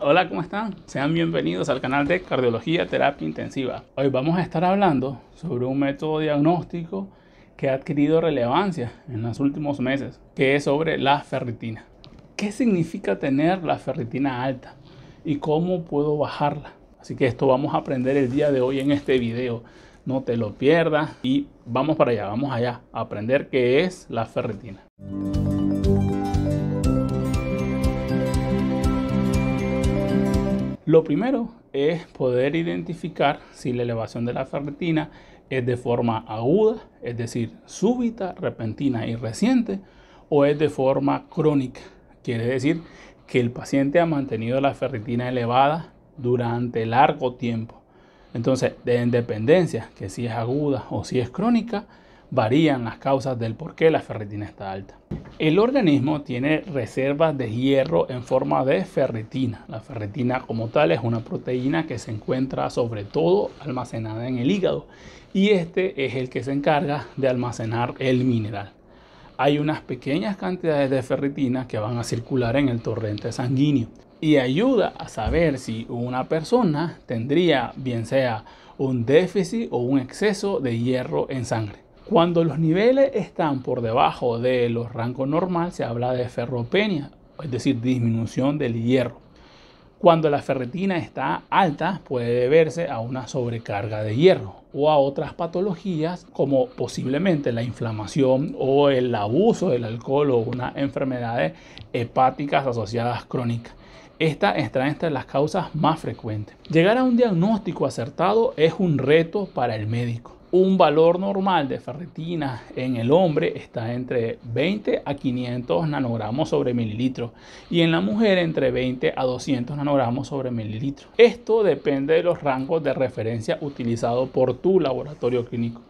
Hola, ¿cómo están? Sean bienvenidos al canal de Cardiología Terapia Intensiva. Hoy vamos a estar hablando sobre un método diagnóstico que ha adquirido relevancia en los últimos meses, que es sobre la ferritina. ¿Qué significa tener la ferritina alta y cómo puedo bajarla? Así que esto vamos a aprender el día de hoy en este video. No te lo pierdas y vamos para allá, vamos allá a aprender qué es la ferritina. Lo primero es poder identificar si la elevación de la ferritina es de forma aguda, es decir, súbita, repentina y reciente, o es de forma crónica. Quiere decir que el paciente ha mantenido la ferritina elevada durante largo tiempo. Entonces, de independencia, que si es aguda o si es crónica, varían las causas del por qué la ferritina está alta. El organismo tiene reservas de hierro en forma de ferritina. La ferritina como tal es una proteína que se encuentra sobre todo almacenada en el hígado y este es el que se encarga de almacenar el mineral. Hay unas pequeñas cantidades de ferritina que van a circular en el torrente sanguíneo y ayuda a saber si una persona tendría bien sea un déficit o un exceso de hierro en sangre. Cuando los niveles están por debajo de los rangos normal, se habla de ferropenia, es decir, disminución del hierro. Cuando la ferretina está alta, puede deberse a una sobrecarga de hierro o a otras patologías como posiblemente la inflamación o el abuso del alcohol o unas enfermedades hepáticas asociadas crónicas. Esta está de las causas más frecuentes. Llegar a un diagnóstico acertado es un reto para el médico un valor normal de ferritina en el hombre está entre 20 a 500 nanogramos sobre mililitro y en la mujer entre 20 a 200 nanogramos sobre mililitro. Esto depende de los rangos de referencia utilizado por tu laboratorio clínico.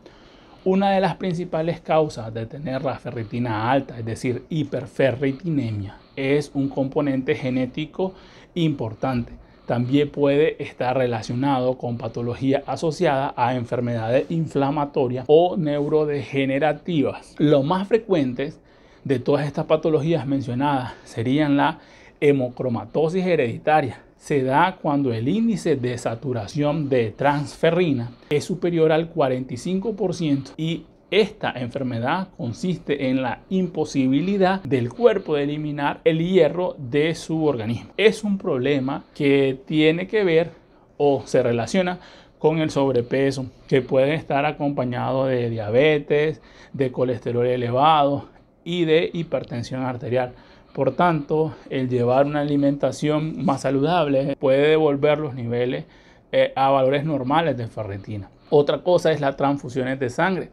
Una de las principales causas de tener la ferritina alta, es decir, hiperferritinemia, es un componente genético importante también puede estar relacionado con patología asociada a enfermedades inflamatorias o neurodegenerativas. Los más frecuentes de todas estas patologías mencionadas serían la hemocromatosis hereditaria. Se da cuando el índice de saturación de transferrina es superior al 45% y esta enfermedad consiste en la imposibilidad del cuerpo de eliminar el hierro de su organismo. Es un problema que tiene que ver o se relaciona con el sobrepeso, que puede estar acompañado de diabetes, de colesterol elevado y de hipertensión arterial. Por tanto, el llevar una alimentación más saludable puede devolver los niveles eh, a valores normales de ferritina. Otra cosa es las transfusiones de sangre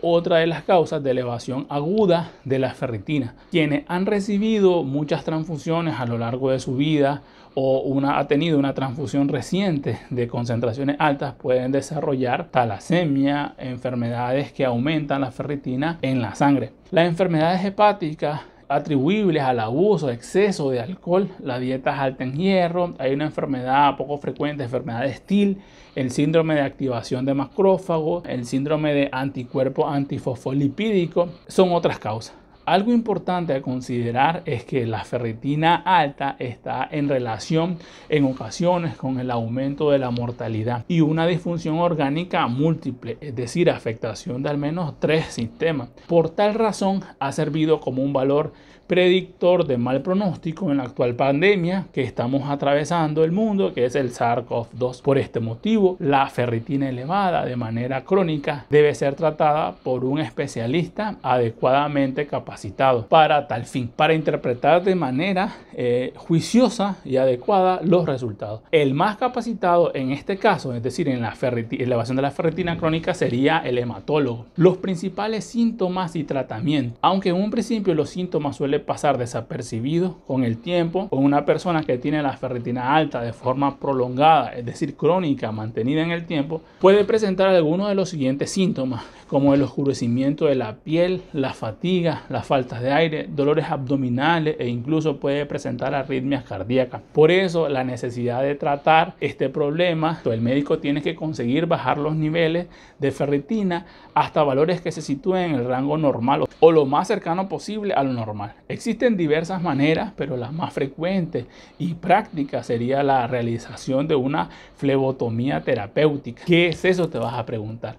otra de las causas de elevación aguda de la ferritina. Quienes han recibido muchas transfusiones a lo largo de su vida o una, ha tenido una transfusión reciente de concentraciones altas pueden desarrollar talasemia, enfermedades que aumentan la ferritina en la sangre. Las enfermedades hepáticas atribuibles al abuso, exceso de alcohol, la dieta es alta en hierro, hay una enfermedad poco frecuente, enfermedad de estil, el síndrome de activación de macrófago, el síndrome de anticuerpo antifosfolipídico, son otras causas. Algo importante a considerar es que la ferritina alta está en relación en ocasiones con el aumento de la mortalidad y una disfunción orgánica múltiple, es decir, afectación de al menos tres sistemas. Por tal razón ha servido como un valor predictor de mal pronóstico en la actual pandemia que estamos atravesando el mundo, que es el SARS-CoV-2. Por este motivo, la ferritina elevada de manera crónica debe ser tratada por un especialista adecuadamente capacitado para tal fin, para interpretar de manera eh, juiciosa y adecuada los resultados. El más capacitado en este caso, es decir, en la elevación de la ferritina crónica, sería el hematólogo. Los principales síntomas y tratamiento, aunque en un principio los síntomas suelen pasar desapercibido con el tiempo con una persona que tiene la ferritina alta de forma prolongada, es decir, crónica, mantenida en el tiempo, puede presentar algunos de los siguientes síntomas, como el oscurecimiento de la piel, la fatiga, las faltas de aire, dolores abdominales e incluso puede presentar arritmias cardíacas. Por eso la necesidad de tratar este problema, el médico tiene que conseguir bajar los niveles de ferritina hasta valores que se sitúen en el rango normal o lo más cercano posible a lo normal. Existen diversas maneras, pero la más frecuente y práctica sería la realización de una flebotomía terapéutica. ¿Qué es eso? Te vas a preguntar.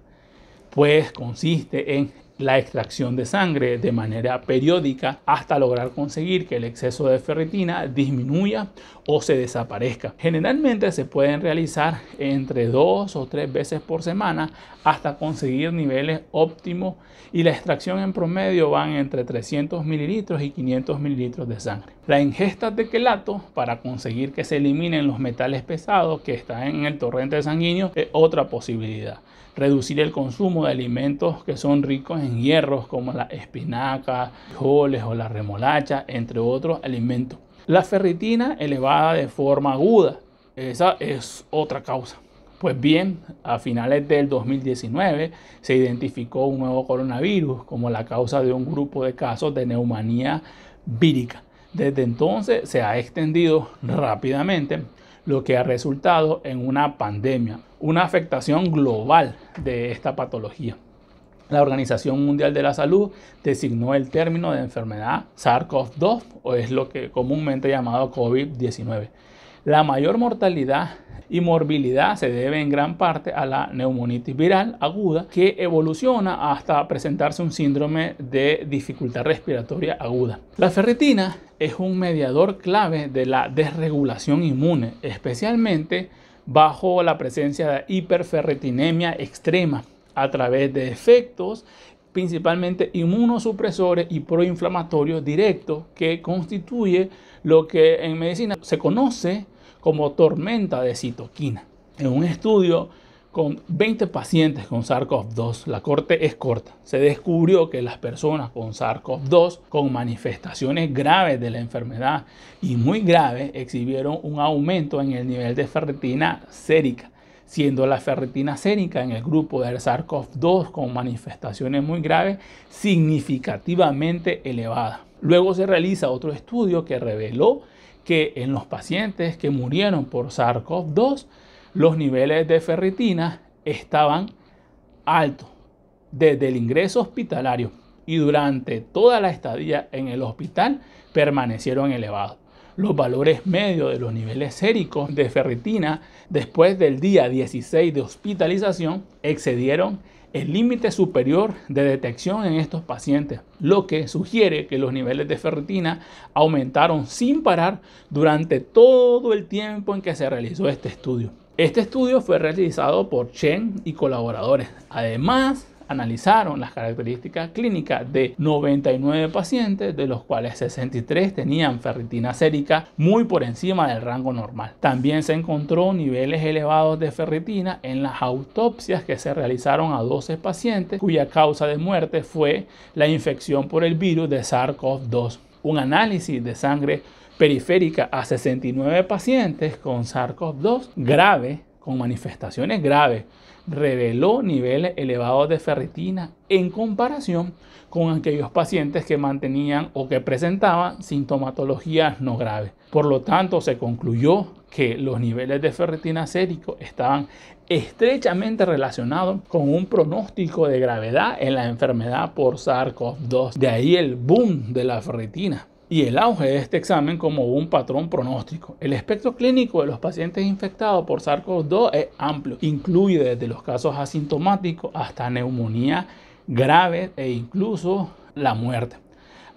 Pues consiste en la extracción de sangre de manera periódica hasta lograr conseguir que el exceso de ferritina disminuya o se desaparezca. Generalmente se pueden realizar entre dos o tres veces por semana hasta conseguir niveles óptimos y la extracción en promedio van entre 300 mililitros y 500 mililitros de sangre. La ingesta de quelato para conseguir que se eliminen los metales pesados que están en el torrente sanguíneo es otra posibilidad reducir el consumo de alimentos que son ricos en hierros como la espinaca, frijoles o la remolacha, entre otros alimentos. La ferritina elevada de forma aguda, esa es otra causa. Pues bien, a finales del 2019 se identificó un nuevo coronavirus como la causa de un grupo de casos de neumonía vírica. Desde entonces se ha extendido rápidamente lo que ha resultado en una pandemia, una afectación global de esta patología. La Organización Mundial de la Salud designó el término de enfermedad SARS-CoV-2 o es lo que comúnmente llamado COVID-19. La mayor mortalidad y morbilidad se debe en gran parte a la neumonitis viral aguda que evoluciona hasta presentarse un síndrome de dificultad respiratoria aguda. La ferritina es un mediador clave de la desregulación inmune, especialmente bajo la presencia de hiperferritinemia extrema a través de efectos principalmente inmunosupresores y proinflamatorios directos que constituye lo que en medicina se conoce como tormenta de citoquina. En un estudio con 20 pacientes con SARS-CoV-2, la corte es corta. Se descubrió que las personas con SARS-CoV-2 con manifestaciones graves de la enfermedad y muy graves exhibieron un aumento en el nivel de ferritina sérica, siendo la ferritina sérica en el grupo del SARS-CoV-2 con manifestaciones muy graves significativamente elevada. Luego se realiza otro estudio que reveló que en los pacientes que murieron por SARS-CoV-2, los niveles de ferritina estaban altos desde el ingreso hospitalario y durante toda la estadía en el hospital permanecieron elevados. Los valores medios de los niveles séricos de ferritina después del día 16 de hospitalización excedieron el límite superior de detección en estos pacientes, lo que sugiere que los niveles de ferritina aumentaron sin parar durante todo el tiempo en que se realizó este estudio. Este estudio fue realizado por Chen y colaboradores. Además, analizaron las características clínicas de 99 pacientes, de los cuales 63 tenían ferritina sérica muy por encima del rango normal. También se encontró niveles elevados de ferritina en las autopsias que se realizaron a 12 pacientes cuya causa de muerte fue la infección por el virus de SARS-CoV-2. Un análisis de sangre periférica a 69 pacientes con SARS-CoV-2 grave, con manifestaciones graves reveló niveles elevados de ferritina en comparación con aquellos pacientes que mantenían o que presentaban sintomatologías no graves. Por lo tanto, se concluyó que los niveles de ferritina sérico estaban estrechamente relacionados con un pronóstico de gravedad en la enfermedad por SARS-CoV-2. De ahí el boom de la ferritina y el auge de este examen como un patrón pronóstico. El espectro clínico de los pacientes infectados por SARS-CoV-2 es amplio, incluye desde los casos asintomáticos hasta neumonía grave e incluso la muerte.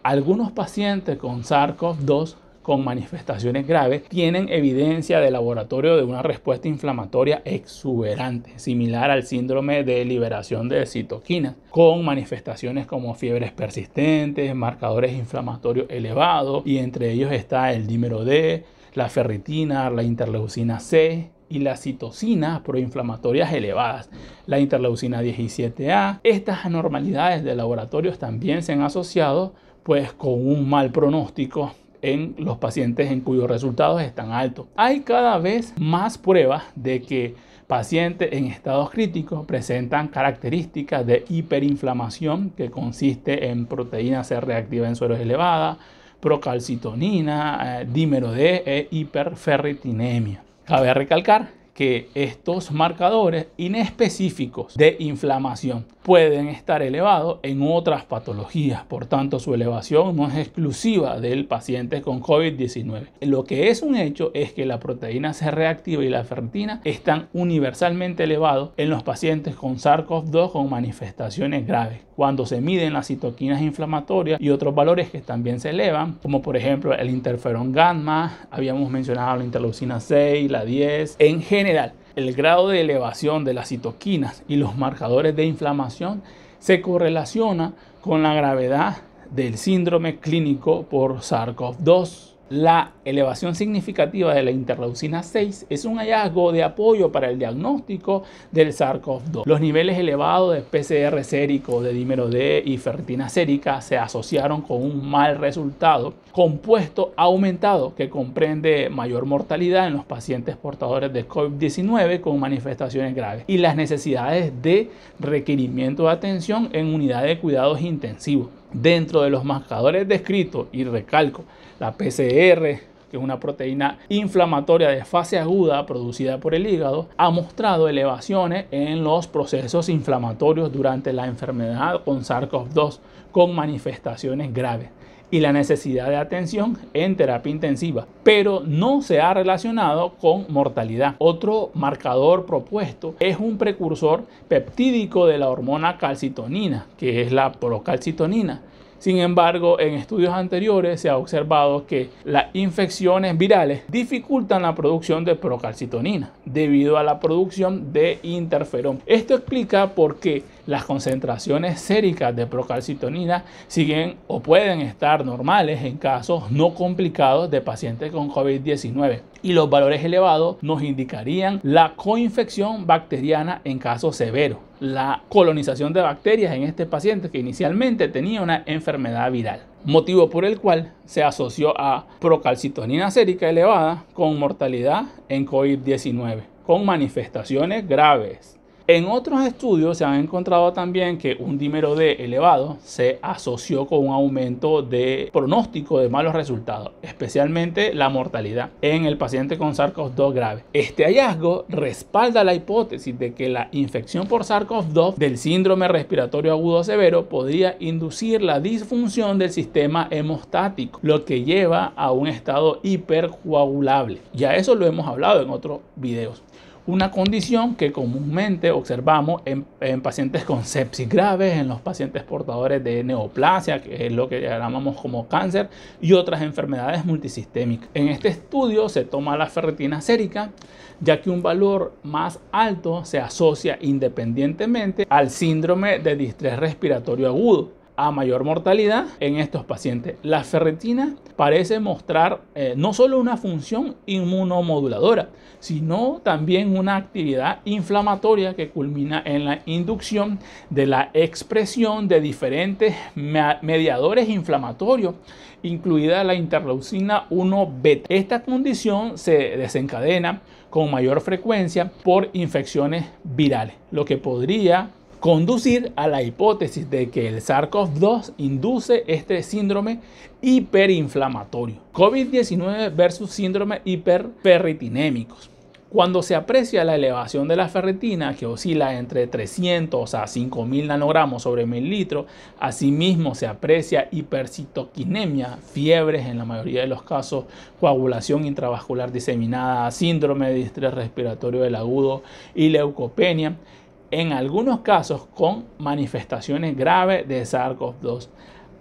Algunos pacientes con SARS-CoV-2 con manifestaciones graves tienen evidencia de laboratorio de una respuesta inflamatoria exuberante, similar al síndrome de liberación de citoquinas, con manifestaciones como fiebres persistentes, marcadores inflamatorios elevados, y entre ellos está el dímero D, la ferritina, la interleucina C, y las citocinas proinflamatorias elevadas, la interleucina 17A. Estas anormalidades de laboratorios también se han asociado pues con un mal pronóstico en los pacientes en cuyos resultados están altos. Hay cada vez más pruebas de que pacientes en estados críticos presentan características de hiperinflamación que consiste en proteína C reactiva en sueros elevada, procalcitonina, eh, dímero D e hiperferritinemia. Cabe recalcar que estos marcadores inespecíficos de inflamación pueden estar elevados en otras patologías. Por tanto, su elevación no es exclusiva del paciente con COVID-19. Lo que es un hecho es que la proteína C reactiva y la ferritina están universalmente elevados en los pacientes con SARS-CoV-2 con manifestaciones graves. Cuando se miden las citoquinas inflamatorias y otros valores que también se elevan, como por ejemplo el interferón gamma, habíamos mencionado la interleucina 6, la 10, en general general, el grado de elevación de las citoquinas y los marcadores de inflamación se correlaciona con la gravedad del síndrome clínico por SARS-CoV-2. La elevación significativa de la interleucina 6 es un hallazgo de apoyo para el diagnóstico del SARS-CoV-2. Los niveles elevados de PCR sérico, de dímero D y ferritina sérica se asociaron con un mal resultado compuesto aumentado que comprende mayor mortalidad en los pacientes portadores de COVID-19 con manifestaciones graves y las necesidades de requerimiento de atención en unidades de cuidados intensivos dentro de los marcadores descritos, y recalco, la PCR, que es una proteína inflamatoria de fase aguda producida por el hígado, ha mostrado elevaciones en los procesos inflamatorios durante la enfermedad con SARS-CoV-2 con manifestaciones graves y la necesidad de atención en terapia intensiva, pero no se ha relacionado con mortalidad. Otro marcador propuesto es un precursor peptídico de la hormona calcitonina, que es la procalcitonina. Sin embargo, en estudios anteriores se ha observado que las infecciones virales dificultan la producción de procalcitonina debido a la producción de interferón. Esto explica por qué las concentraciones séricas de procalcitonina siguen o pueden estar normales en casos no complicados de pacientes con COVID-19 y los valores elevados nos indicarían la coinfección bacteriana en caso severo, la colonización de bacterias en este paciente que inicialmente tenía una enfermedad viral, motivo por el cual se asoció a procalcitonina sérica elevada con mortalidad en COVID-19, con manifestaciones graves en otros estudios se han encontrado también que un dímero D elevado se asoció con un aumento de pronóstico de malos resultados, especialmente la mortalidad en el paciente con SARS-CoV-2 grave. Este hallazgo respalda la hipótesis de que la infección por SARS-CoV-2 del síndrome respiratorio agudo severo podría inducir la disfunción del sistema hemostático, lo que lleva a un estado hipercoagulable. Ya eso lo hemos hablado en otros videos una condición que comúnmente observamos en, pacientes con sepsis graves, en los pacientes portadores de neoplasia, que es lo que llamamos como cáncer, y otras enfermedades multisistémicas. En este estudio se toma la ferritina sérica, ya que un valor más alto se asocia independientemente al síndrome de distrés respiratorio agudo a mayor mortalidad en estos pacientes. La ferritina parece mostrar eh, no solo una función inmunomoduladora, sino también una actividad inflamatoria que culmina en la inducción de la expresión de diferentes mediadores inflamatorios, incluida la interleucina 1-beta. Esta condición se desencadena con mayor frecuencia por infecciones virales, lo que podría conducir a la hipótesis de que el SARS-CoV-2 induce este síndrome hiperinflamatorio. COVID-19 versus síndrome hiperferritinémicos. Cuando se aprecia la elevación de la ferritina, que oscila entre 300 a 5000 nanogramos sobre mililitro, asimismo se aprecia hipercitoquinemia, fiebres en la mayoría de los casos, coagulación intravascular diseminada, síndrome de estrés respiratorio del agudo y leucopenia en algunos casos con manifestaciones graves de SARS-CoV-2,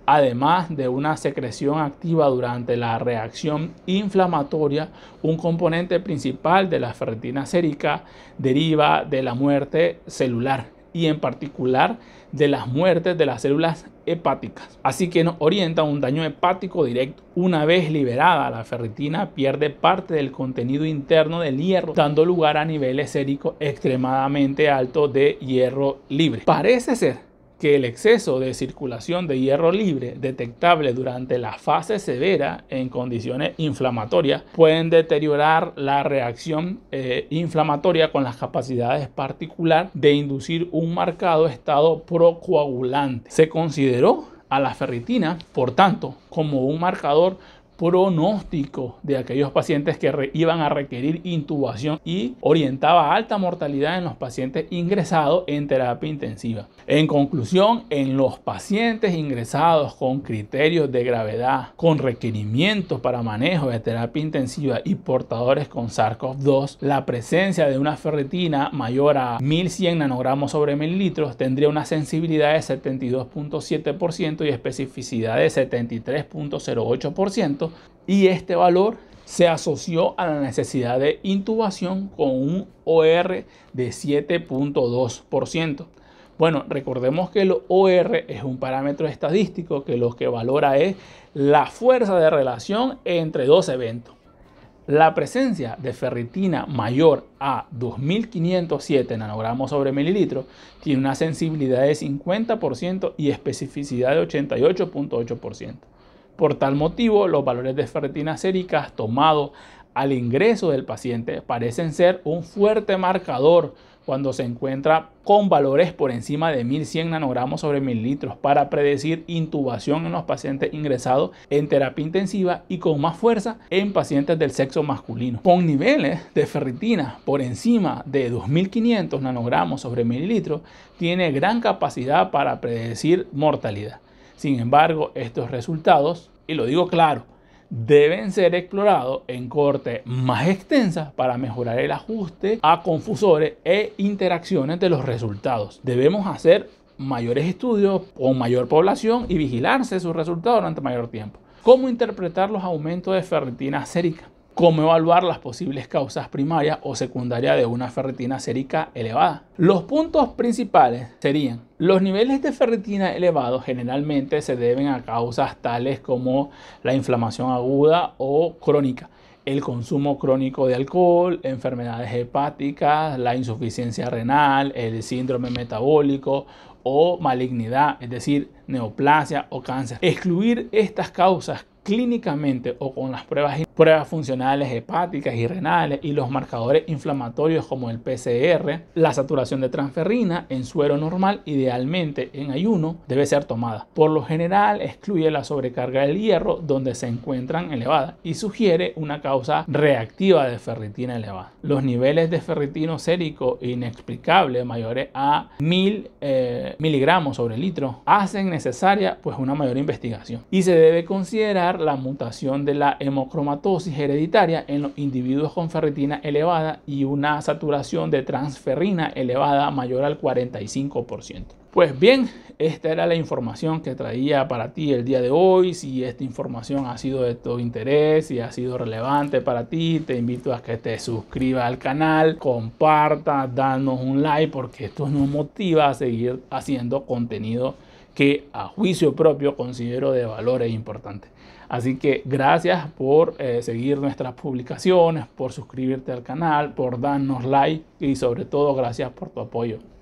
además de una secreción activa durante la reacción inflamatoria, un componente principal de la ferritina sérica deriva de la muerte celular y en particular de las muertes de las células hepáticas. Así que nos orienta un daño hepático directo. Una vez liberada la ferritina pierde parte del contenido interno del hierro, dando lugar a niveles séricos extremadamente altos de hierro libre. Parece ser que el exceso de circulación de hierro libre detectable durante la fase severa en condiciones inflamatorias pueden deteriorar la reacción eh, inflamatoria con las capacidades particular de inducir un marcado estado procoagulante. Se consideró a la ferritina, por tanto, como un marcador pronóstico de aquellos pacientes que iban a requerir intubación y orientaba alta mortalidad en los pacientes ingresados en terapia intensiva. En conclusión, en los pacientes ingresados con criterios de gravedad, con requerimientos para manejo de terapia intensiva y portadores con SARS-CoV-2, la presencia de una ferritina mayor a 1100 nanogramos sobre mililitros tendría una sensibilidad de 72.7% y especificidad de 73.08% y este valor se asoció a la necesidad de intubación con un OR de 7.2%. Bueno, recordemos que el OR es un parámetro estadístico que lo que valora es la fuerza de relación entre dos eventos. La presencia de ferritina mayor a 2507 nanogramos sobre mililitro tiene una sensibilidad de 50% y especificidad de 88.8%. Por tal motivo, los valores de ferritina séricas tomados al ingreso del paciente parecen ser un fuerte marcador cuando se encuentra con valores por encima de 1100 nanogramos sobre mililitros para predecir intubación en los pacientes ingresados en terapia intensiva y con más fuerza en pacientes del sexo masculino. Con niveles de ferritina por encima de 2500 nanogramos sobre mililitros, tiene gran capacidad para predecir mortalidad. Sin embargo, estos resultados, y lo digo claro, deben ser explorados en corte más extensa para mejorar el ajuste a confusores e interacciones de los resultados. Debemos hacer mayores estudios con mayor población y vigilarse sus resultados durante mayor tiempo. ¿Cómo interpretar los aumentos de ferritina acérica? cómo evaluar las posibles causas primarias o secundarias de una ferritina sérica elevada. Los puntos principales serían los niveles de ferritina elevados generalmente se deben a causas tales como la inflamación aguda o crónica, el consumo crónico de alcohol, enfermedades hepáticas, la insuficiencia renal, el síndrome metabólico o malignidad, es decir, neoplasia o cáncer. Excluir estas causas clínicamente o con las pruebas pruebas funcionales hepáticas y renales y los marcadores inflamatorios como el PCR, la saturación de transferrina en suero normal, idealmente en ayuno, debe ser tomada. Por lo general, excluye la sobrecarga del hierro donde se encuentran elevadas y sugiere una causa reactiva de ferritina elevada. Los niveles de ferritino sérico inexplicable mayores a 1000 eh, miligramos sobre litro hacen necesaria pues una mayor investigación y se debe considerar la mutación de la hemocromatosis dosis hereditaria en los individuos con ferritina elevada y una saturación de transferrina elevada mayor al 45%. Pues bien, esta era la información que traía para ti el día de hoy. Si esta información ha sido de tu interés, y ha sido relevante para ti, te invito a que te suscribas al canal, comparta danos un like porque esto nos motiva a seguir haciendo contenido que a juicio propio considero de valor e importante. Así que gracias por eh, seguir nuestras publicaciones, por suscribirte al canal, por darnos like y sobre todo gracias por tu apoyo.